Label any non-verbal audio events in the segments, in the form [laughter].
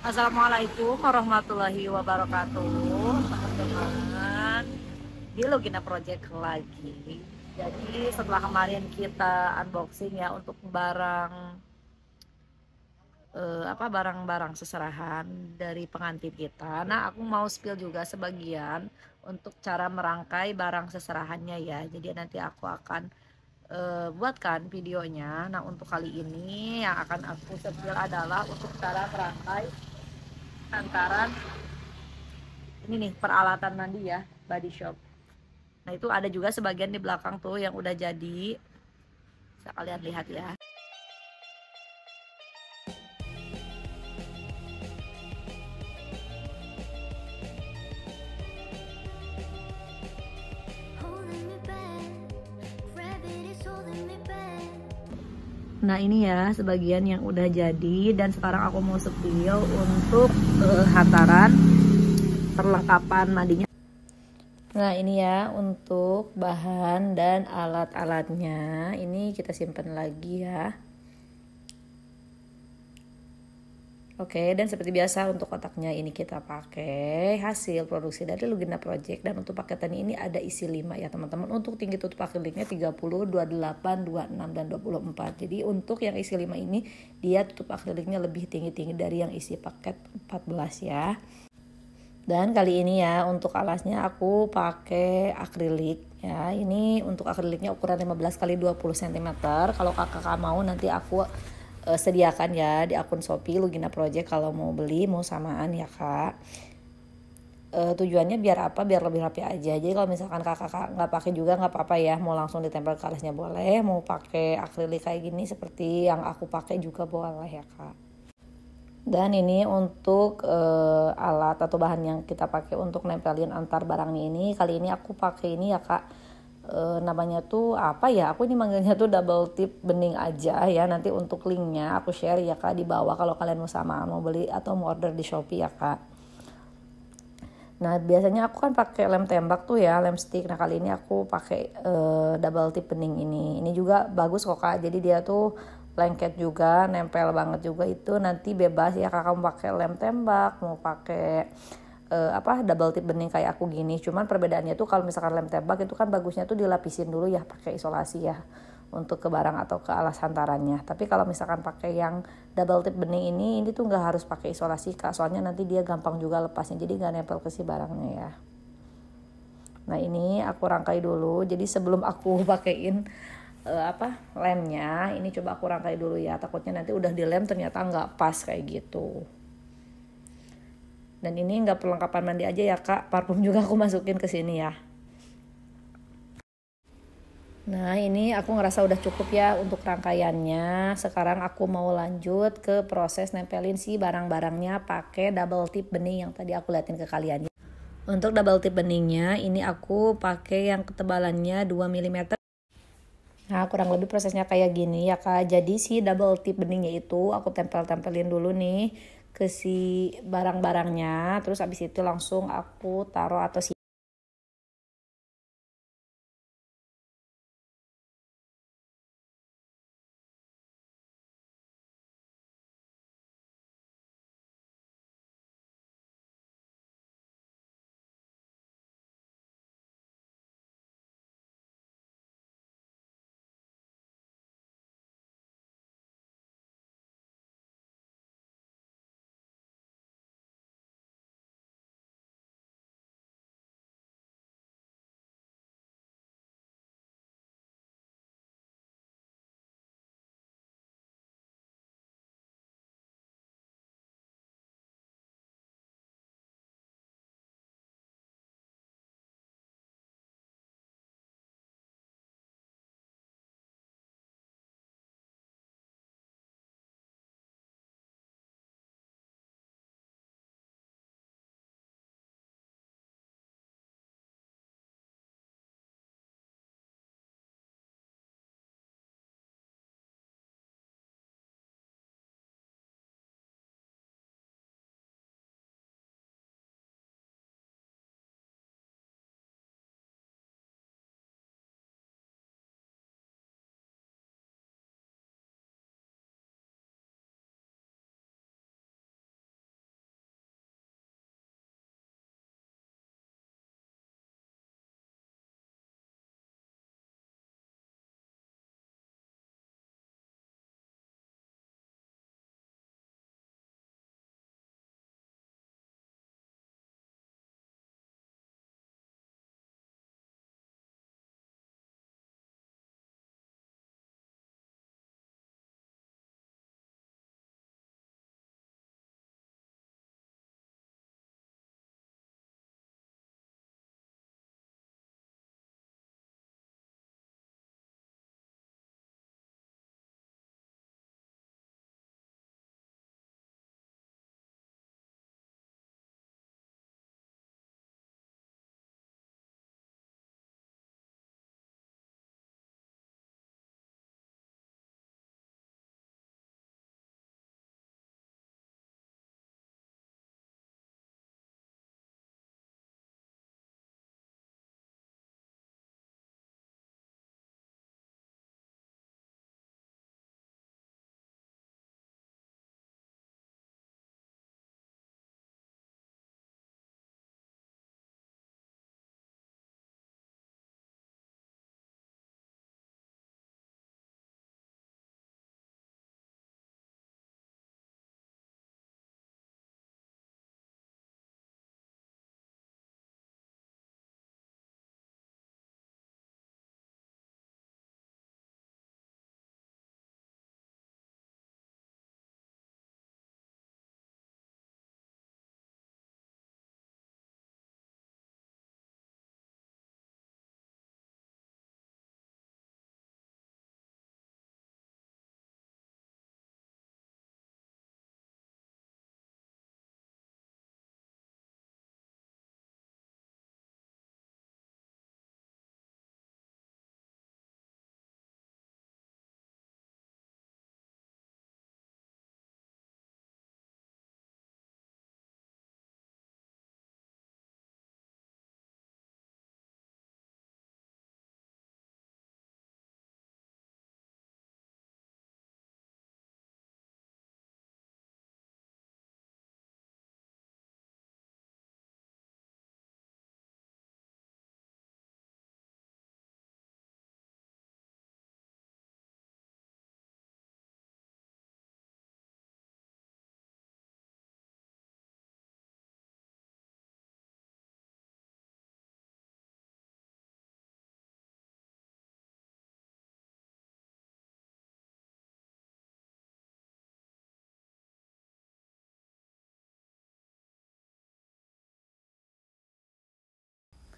Assalamualaikum warahmatullahi wabarakatuh teman-teman di Logina Project lagi jadi setelah kemarin kita unboxing ya untuk barang eh, apa barang-barang seserahan dari pengantin kita nah aku mau spill juga sebagian untuk cara merangkai barang seserahannya ya jadi nanti aku akan eh, buatkan videonya. Nah, untuk kali ini yang akan aku spill adalah untuk cara merangkai antara ini nih peralatan mandi ya body shop nah itu ada juga sebagian di belakang tuh yang udah jadi bisa kalian lihat ya Nah ini ya sebagian yang udah jadi dan sekarang aku mau spill untuk uh, hantaran perlengkapan mandinya. Nah ini ya untuk bahan dan alat-alatnya ini kita simpan lagi ya. Oke, dan seperti biasa untuk kotaknya ini kita pakai hasil produksi dari Lugina Project dan untuk paketan ini ada isi 5 ya teman-teman. Untuk tinggi tutup akriliknya 30, 28, 26 dan 24. Jadi untuk yang isi 5 ini dia tutup akriliknya lebih tinggi-tinggi dari yang isi paket 14 ya. Dan kali ini ya untuk alasnya aku pakai akrilik ya. Ini untuk akriliknya ukuran 15 kali 20 cm. Kalau kakak mau nanti aku uh, sediakan ya di akun Shopee Lugina Project kalau mau beli mau samaan ya kak uh, tujuannya biar apa biar lebih rapi aja jadi kalau misalkan kakak nggak pakai juga nggak apa-apa ya mau langsung ditempel ke boleh mau pakai akrilik kayak gini seperti yang aku pakai juga boleh ya kak dan ini untuk uh, alat atau bahan yang kita pakai untuk nempelin antar barangnya ini kali ini aku pakai ini ya kak e, namanya tuh apa ya aku ini manggilnya tuh double tip bening aja ya nanti untuk linknya aku share ya kak di bawah kalau kalian mau sama mau beli atau mau order di shopee ya kak nah biasanya aku kan pakai lem tembak tuh ya lem stick nah kali ini aku pakai e, double tip bening ini ini juga bagus kok kak jadi dia tuh lengket juga nempel banget juga itu nanti bebas ya kakak mau pakai lem tembak mau pakai uh, apa double tip bening kayak aku gini cuman perbedaannya tuh kalau misalkan lem tembak itu kan bagusnya tuh dilapisin dulu ya pakai isolasi ya untuk ke barang atau ke alas hantarannya tapi kalau misalkan pakai yang double tip bening ini ini tuh nggak harus pakai isolasi kak soalnya nanti dia gampang juga lepasnya jadi nggak nempel ke si barangnya ya nah ini aku rangkai dulu jadi sebelum aku [laughs] pakaiin uh, eh, apa lemnya ini coba aku rangkai dulu ya takutnya nanti udah dilem ternyata nggak pas kayak gitu dan ini nggak perlengkapan mandi aja ya kak parfum juga aku masukin ke sini ya Nah ini aku ngerasa udah cukup ya untuk rangkaiannya Sekarang aku mau lanjut ke proses nempelin si barang-barangnya pakai double tip bening yang tadi aku liatin ke kalian Untuk double tip beningnya ini aku pakai yang ketebalannya 2 mm Nah, kurang lebih prosesnya kayak gini ya Kak. Jadi si double tip beningnya itu aku tempel-tempelin dulu nih ke si barang-barangnya terus abis itu langsung aku taruh atau si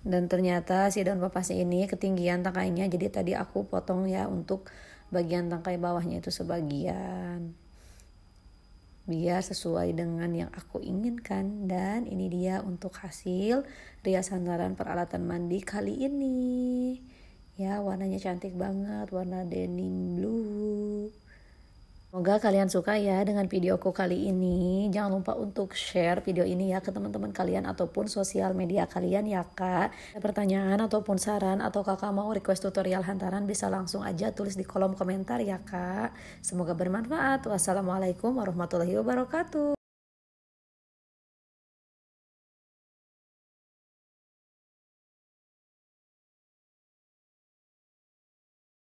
dan ternyata si daun papasnya ini ketinggian tangkainya jadi tadi aku potong ya untuk bagian tangkai bawahnya itu sebagian biar sesuai dengan yang aku inginkan dan ini dia untuk hasil riasan saran peralatan mandi kali ini ya warnanya cantik banget warna denim blue Semoga kalian suka ya dengan videoku kali ini. Jangan lupa untuk share video ini ya ke teman-teman kalian ataupun sosial media kalian ya kak. Ada pertanyaan ataupun saran atau kakak mau request tutorial hantaran bisa langsung aja tulis di kolom komentar ya kak. Semoga bermanfaat. Wassalamualaikum warahmatullahi wabarakatuh.